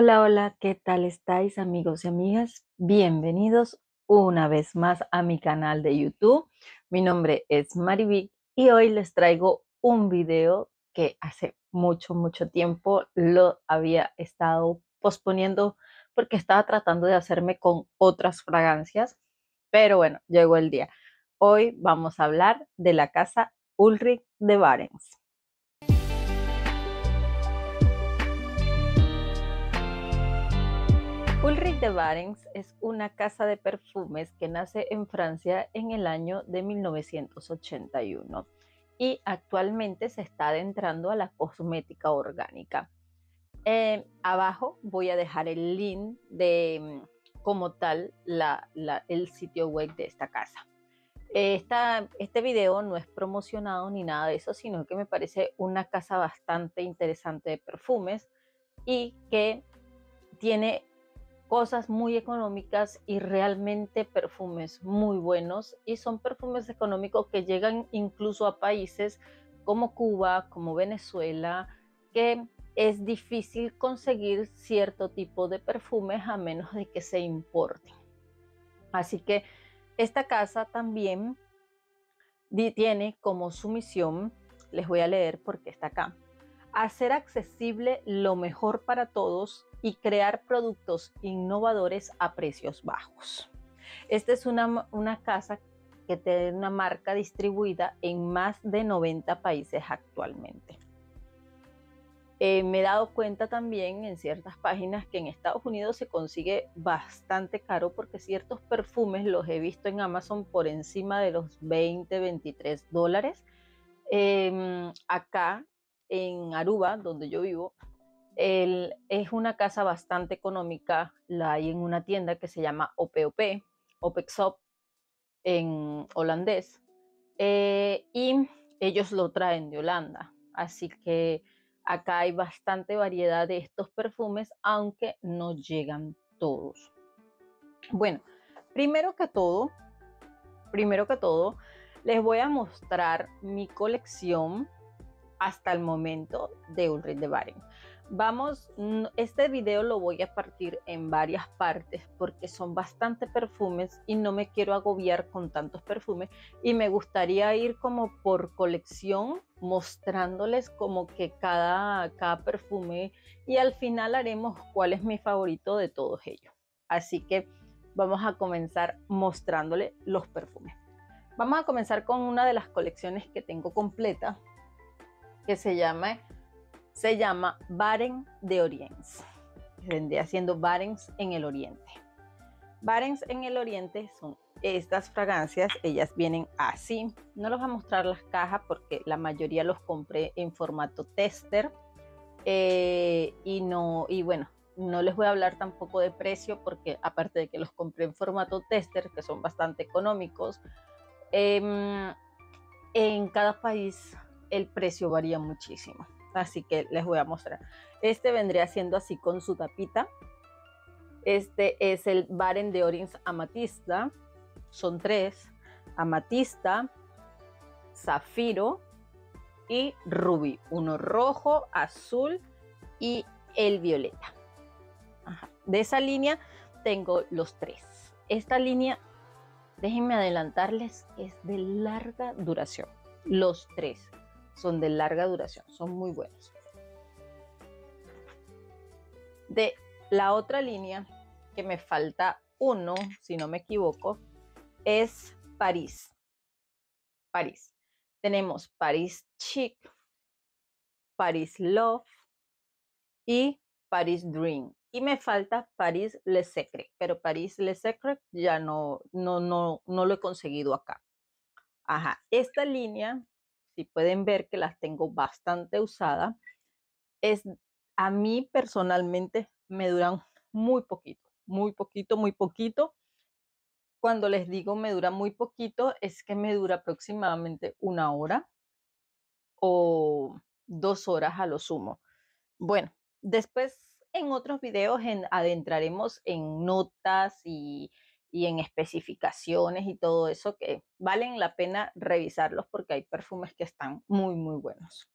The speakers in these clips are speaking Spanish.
Hola, hola, ¿qué tal estáis amigos y amigas? Bienvenidos una vez más a mi canal de YouTube. Mi nombre es Mariby y hoy les traigo un video que hace mucho, mucho tiempo lo había estado posponiendo porque estaba tratando de hacerme con otras fragancias, pero bueno, llegó el día. Hoy vamos a hablar de la casa Ulrich de Barents. Ulrich de Barents es una casa de perfumes que nace en Francia en el año de 1981 y actualmente se está adentrando a la cosmética orgánica. Eh, abajo voy a dejar el link de mm, como tal el sitio web de esta casa. Esta, este video no es promocionado ni nada de eso, sino que me parece una casa bastante interesante de perfumes y que tiene cosas muy económicas y realmente perfumes muy buenos y son perfumes económicos que llegan incluso a países como Cuba, como Venezuela, que es difícil conseguir cierto tipo de perfumes a menos de que se importen. Así que esta casa también tiene como su misión, les voy a leer porque está acá, hacer accesible lo mejor para todos y crear productos innovadores a precios bajos. Esta es una, casa que tiene una marca distribuida en más de 90 países actualmente. Eh, me he dado cuenta también en ciertas páginas que en Estados Unidos se consigue bastante caro porque ciertos perfumes los he visto en Amazon por encima de los 20, 23 dólares. Em, acá en Aruba, donde yo vivo, es una casa bastante económica, la hay en una tienda que se llama OPOP, OPEXOP en holandés, eh, y ellos lo traen de Holanda. Así que acá hay bastante variedad de estos perfumes, aunque no llegan todos. Bueno, primero que todo, primero que todo, les voy a mostrar mi colección hasta el momento de Ulrich de Baren. Vamos, este video lo voy a partir en varias partes porque son bastante perfumes y no me quiero agobiar con tantos perfumes y me gustaría ir como por colección mostrándoles como que cada, cada perfume y al final haremos cuál es mi favorito de todos ellos. Así que vamos a comenzar mostrándole los perfumes. Vamos a comenzar con una de las colecciones que tengo completa que se llama se llama Baren de Oriente. Vendría haciendo Barents en el Oriente. Baren en el Oriente son estas fragancias, ellas vienen así. No los voy a mostrar las cajas porque la mayoría los compré en formato tester. Eh, y no, y bueno, no les voy a hablar tampoco de precio porque aparte de que los compré en formato tester, que son bastante económicos, em, en cada país el precio varía muchísimo así que les voy a mostrar. Este vendría siendo así con su tapita. Este es el Baren de Orins Amatista, son tres, Amatista, Zafiro y Rubí, uno rojo, azul y el violeta. De esa línea tengo los tres. Esta línea, déjenme adelantarles, es de larga duración, los tres son de larga duración, son muy buenos. De la otra línea, que me falta uno, si no me equivoco, es París. París. Tenemos París Chic, París Love y París Dream. Y me falta París Le Secret, pero París Le Secret ya no, no, no, no lo he conseguido acá. Ajá, esta línea pueden ver que las tengo bastante usadas, es a mí personalmente me duran muy poquito, muy poquito, muy poquito. Cuando les digo me dura muy poquito, es que me dura aproximadamente una hora o dos horas a lo sumo. Bueno, después en otros videos en, adentraremos en notas y y en especificaciones y todo eso que valen la pena revisarlos porque hay perfumes que están muy, muy buenos.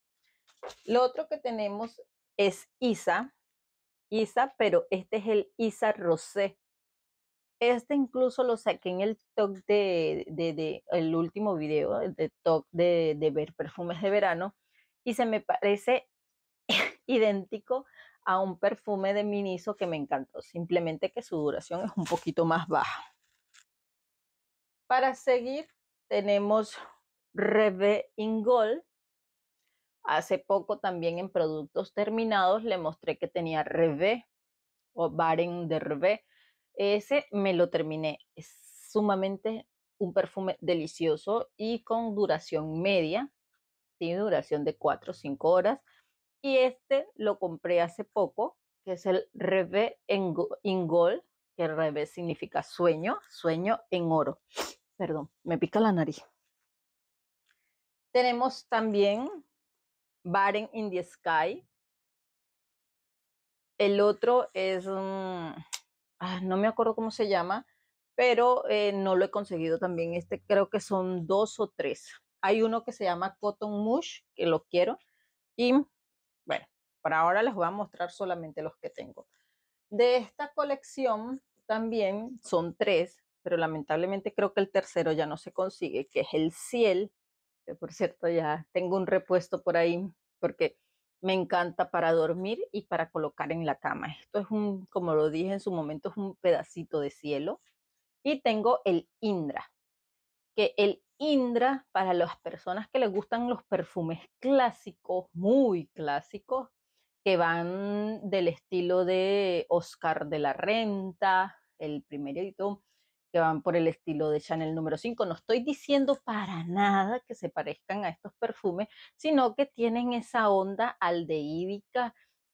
Lo otro que tenemos es Isa, Isa, pero este es el Isa Rosé. Este incluso lo saqué en el top de, de, el último video, de de, de ver perfumes de verano, y se me parece idéntico a un perfume de Miniso que me encantó, simplemente que su duración es un poquito más baja. Para seguir tenemos Reve Ingol. Hace poco también en productos terminados le mostré que tenía Reve o Baren de Reve. Ese me lo terminé. Es sumamente un perfume delicioso y con duración media. Tiene duración de 4 o 5 horas y este lo compré hace poco, que es el Reve en Gold, que Reve significa sueño, sueño en oro. Perdón, me pica la nariz. Tenemos también Baren in the Sky. El otro es, ah, no me acuerdo cómo se llama, pero eh, no lo he conseguido también. Este creo que son dos o tres. Hay uno que se llama Cotton Mush, que lo quiero, y para ahora les voy a mostrar solamente los que tengo. De esta colección también son tres, pero lamentablemente creo que el tercero ya no se consigue, que es el Ciel, que por cierto ya tengo un repuesto por ahí, porque me encanta para dormir y para colocar en la cama. Esto es un, como lo dije en su momento, es un pedacito de cielo. Y tengo el Indra, que el Indra, para las personas que les gustan los perfumes clásicos, muy clásicos, que van del estilo de Oscar de la Renta, el primer editor, que van por el estilo de Chanel número 5. No estoy diciendo para nada que se parezcan a estos perfumes, sino que tienen esa onda aldeídica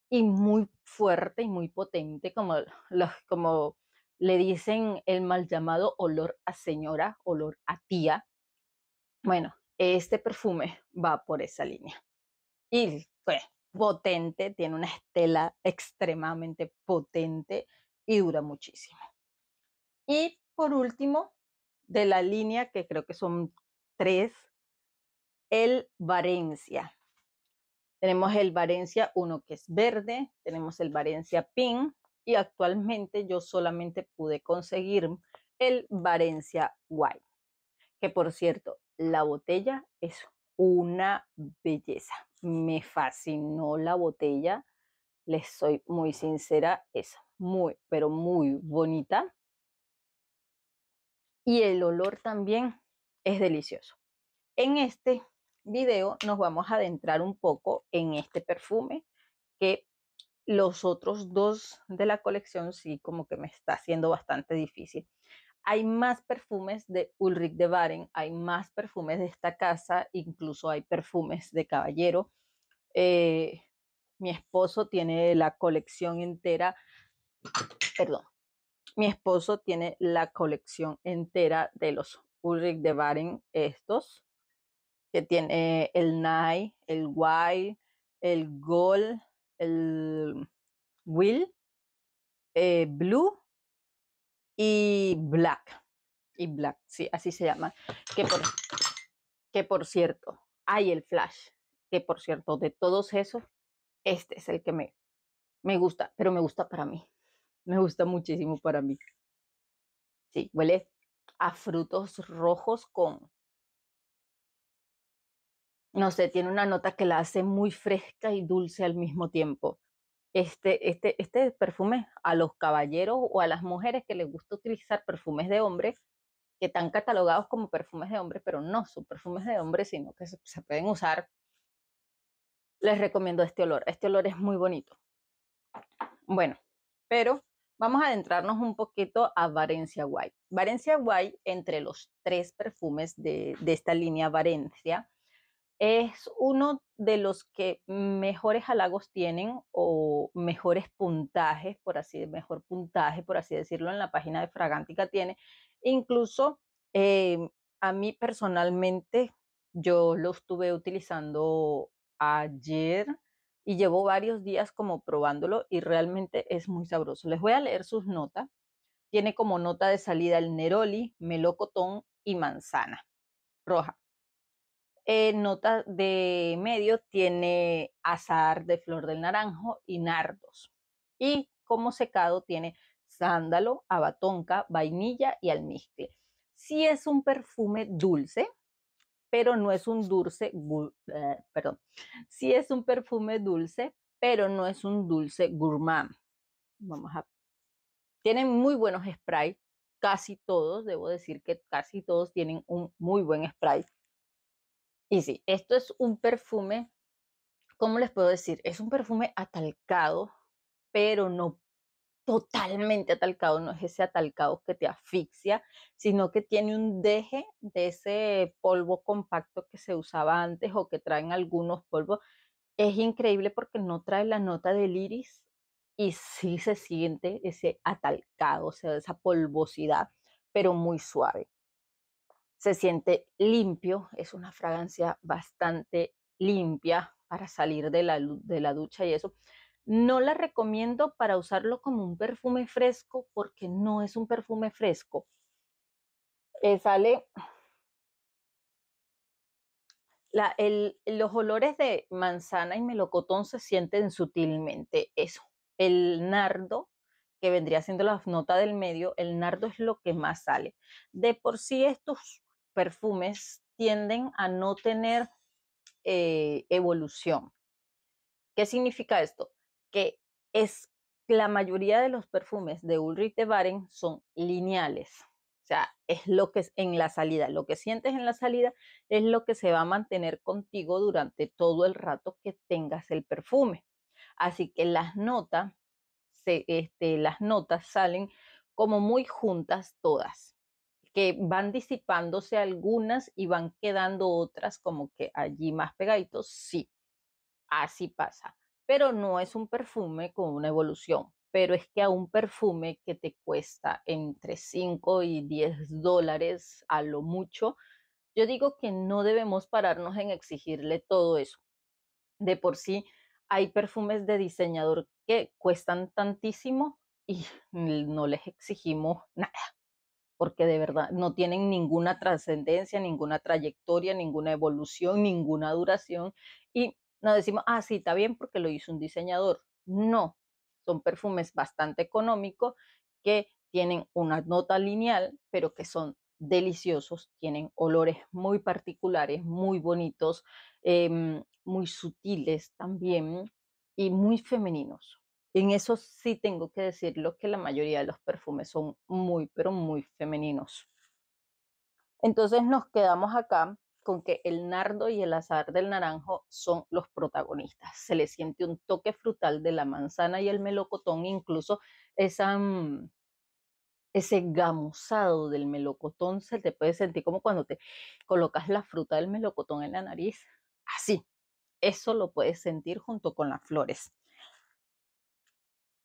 y muy fuerte y muy potente, como, los, como le dicen el mal llamado olor a señora, olor a tía. Bueno, este perfume va por esa línea. Y pues, potente, tiene una estela extremadamente potente y dura muchísimo. Y por último, de la línea, que creo que son tres, el Varencia. Tenemos el Varencia 1 que es verde, tenemos el Varencia Pink y actualmente yo solamente pude conseguir el Varencia White, que por cierto, la botella es una belleza. Me fascinó la botella, les soy muy sincera, es muy, pero muy bonita. Y el olor también es delicioso. En este video nos vamos a adentrar un poco en este perfume que los otros dos de la colección sí como que me está haciendo bastante difícil hay más perfumes de Ulrich de Baren, hay más perfumes de esta casa, incluso hay perfumes de caballero. Eh, mi esposo tiene la colección entera, perdón, mi esposo tiene la colección entera de los Ulrich de Baren, estos, que tiene el Nye, el Wild, el Gold, el Will, eh, Blue y Black. Y Black, sí, así se llama. Que por, por cierto, hay el Flash. Que por cierto, de todos esos, este es el que me, me gusta, pero me gusta para mí. Me gusta muchísimo para mí. Sí, huele a frutos rojos con... No sé, tiene una nota que la hace muy fresca y dulce al mismo tiempo. Este, este, este, perfume a los caballeros o a las mujeres que les gusta utilizar perfumes de hombres, que están catalogados como perfumes de hombres, pero no son perfumes de hombres, sino que se, pueden usar. Les recomiendo este olor. Este olor es muy bonito. Bueno, pero vamos a adentrarnos un poquito a Valencia White. Valencia White, entre los tres perfumes de, de esta línea Valencia, es uno de los que mejores halagos tienen o mejores puntajes, por así mejor puntaje, por así decirlo, en la página de Fragántica tiene. Incluso em, a mí personalmente, yo lo estuve utilizando ayer y llevo varios días como probándolo y realmente es muy sabroso. Les voy a leer sus notas. Tiene como nota de salida el neroli, melocotón y manzana roja. Eh, nota de medio tiene azar de flor del naranjo y nardos. Y como secado tiene sándalo, abatonca, vainilla y almizcle. Sí es un perfume dulce, pero no es un dulce, eh, perdón, es un perfume dulce, pero no es un dulce gourmand. Vamos a, tienen muy buenos sprays, casi todos, debo decir que casi todos tienen un muy buen spray y sí, esto es un perfume, ¿cómo les puedo decir? Es un perfume atalcado, pero no totalmente atalcado, no es ese atalcado que te asfixia, sino que tiene un deje de ese polvo compacto que se usaba antes o que traen algunos polvos. Es increíble porque no trae la nota del iris y sí se siente ese atalcado, o sea, esa polvosidad, pero muy suave se siente limpio, es una fragancia bastante limpia para salir de la, de la ducha y eso. No la recomiendo para usarlo como un perfume fresco porque no es un perfume fresco. Eh, sale la, el, los olores de manzana y melocotón se sienten sutilmente. Eso, el nardo, que vendría siendo la nota del medio, el nardo es lo que más sale. De por sí estos perfumes tienden a no tener eh, evolución. ¿Qué significa esto? Que es la mayoría de los perfumes de Ulrich de Baren son lineales. O sea, es lo que es en la salida, lo que sientes en la salida es lo que se va a mantener contigo durante todo el rato que tengas el perfume. Así que las notas, este, las notas salen como muy juntas todas que van disipándose algunas y van quedando otras como que allí más pegaditos, sí, así pasa, pero no es un perfume con una evolución, pero es que a un perfume que te cuesta entre 5 y 10 dólares a lo mucho, yo digo que no debemos pararnos en exigirle todo eso. De por sí, hay perfumes de diseñador que cuestan tantísimo y no les exigimos nada porque de verdad no tienen ninguna trascendencia, ninguna trayectoria, ninguna evolución, ninguna duración. Y nos decimos, ah, sí, está bien porque lo hizo un diseñador. No, son perfumes bastante económicos que tienen una nota lineal, pero que son deliciosos, tienen olores muy particulares, muy bonitos, em, muy sutiles también y muy femeninos. En eso sí tengo que decirlo que la mayoría de los perfumes son muy, pero muy femeninos. Entonces nos quedamos acá con que el nardo y el azar del naranjo son los protagonistas. Se le siente un toque frutal de la manzana y el melocotón, incluso esa, mm, ese gamusado del melocotón se te puede sentir como cuando te colocas la fruta del melocotón en la nariz. Así, eso lo puedes sentir junto con las flores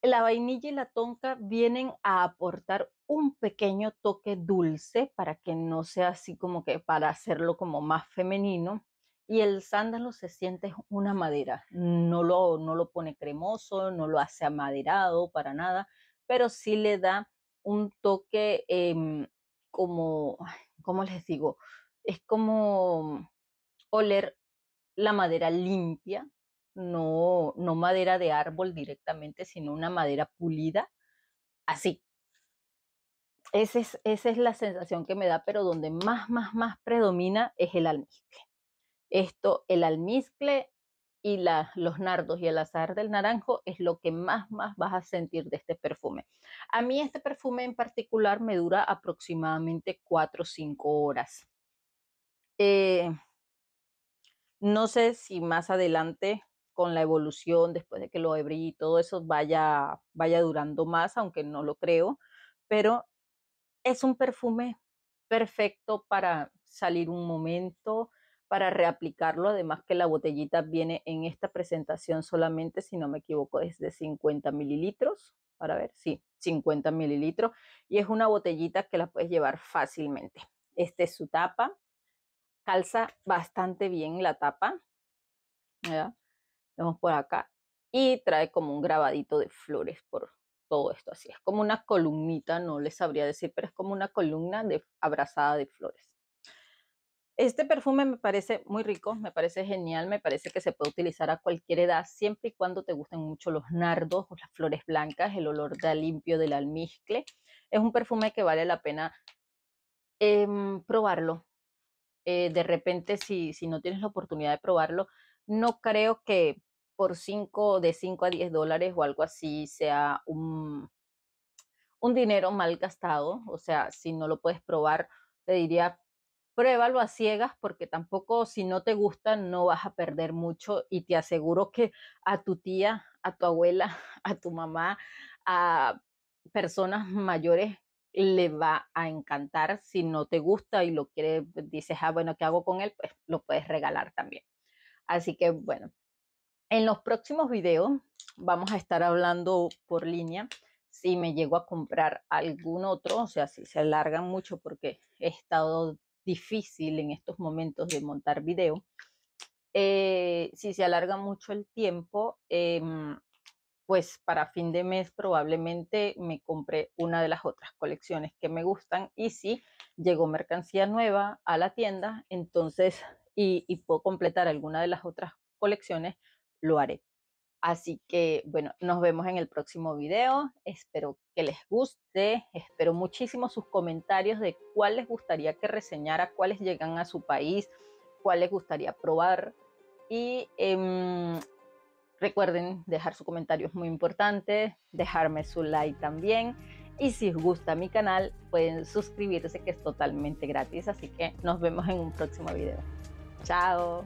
la vainilla y la tonka vienen a aportar un pequeño toque dulce para que no sea así como que para hacerlo como más femenino. Y el sándalo se siente una madera, no lo, no lo pone cremoso, no lo hace amaderado para nada, pero sí le da un toque em, como, ¿cómo les digo? Es como oler la madera limpia, no, no madera de árbol directamente, sino una madera pulida, así. es, esa es la sensación que me da, pero donde más, más, más predomina es el almizcle. Esto, el almizcle y los nardos y el azar del naranjo es lo que más, más vas a sentir de este perfume. A mí este perfume en particular me dura aproximadamente 4 o 5 horas. Eh, no sé si más adelante con la evolución, después de que lo abrí y todo eso vaya, vaya durando más, aunque no lo creo, pero es un perfume perfecto para salir un momento, para reaplicarlo, además que la botellita viene en esta presentación solamente, si no me equivoco, es de 50 mililitros, para ver, sí, 50 mililitros, y es una botellita que la puedes llevar fácilmente. Esta es su tapa, calza bastante bien la tapa, ¿verdad? vemos por acá, y trae como un grabadito de flores por todo esto, así es como una columnita, no les sabría decir, pero es como una columna de, abrazada de flores. Este perfume me parece muy rico, me parece genial, me parece que se puede utilizar a cualquier edad, siempre y cuando te gusten mucho los nardos o las flores blancas, el olor de limpio del almizcle. Es un perfume que vale la pena em, probarlo. Eh, de repente, si, si no tienes la oportunidad de probarlo, no creo que por 5, de 5 a 10 dólares o algo así, sea un, un dinero mal gastado. O sea, si no lo puedes probar, te diría, pruébalo a ciegas porque tampoco si no te gusta no vas a perder mucho y te aseguro que a tu tía, a tu abuela, a tu mamá, a personas mayores le va a encantar. Si no te gusta y lo quieres, dices, ah, bueno, ¿qué hago con él? Pues lo puedes regalar también. Así que bueno, en los próximos videos vamos a estar hablando por línea. Si me llego a comprar algún otro, o sea, si se alargan mucho porque he estado difícil en estos momentos de montar video. Eh, si se alarga mucho el tiempo, em, pues para fin de mes probablemente me compré una de las otras colecciones que me gustan y si llegó mercancía nueva a la tienda, entonces y puedo completar alguna de las otras colecciones, lo haré. Así que, bueno, nos vemos en el próximo video. Espero que les guste. Espero muchísimo sus comentarios de cuál les gustaría que reseñara, cuáles llegan a su país, cuál les gustaría probar. Y em, recuerden dejar su comentario, es muy importante. Dejarme su like también. Y si os gusta mi canal, pueden suscribirse que es totalmente gratis. Así que nos vemos en un próximo video. Chao.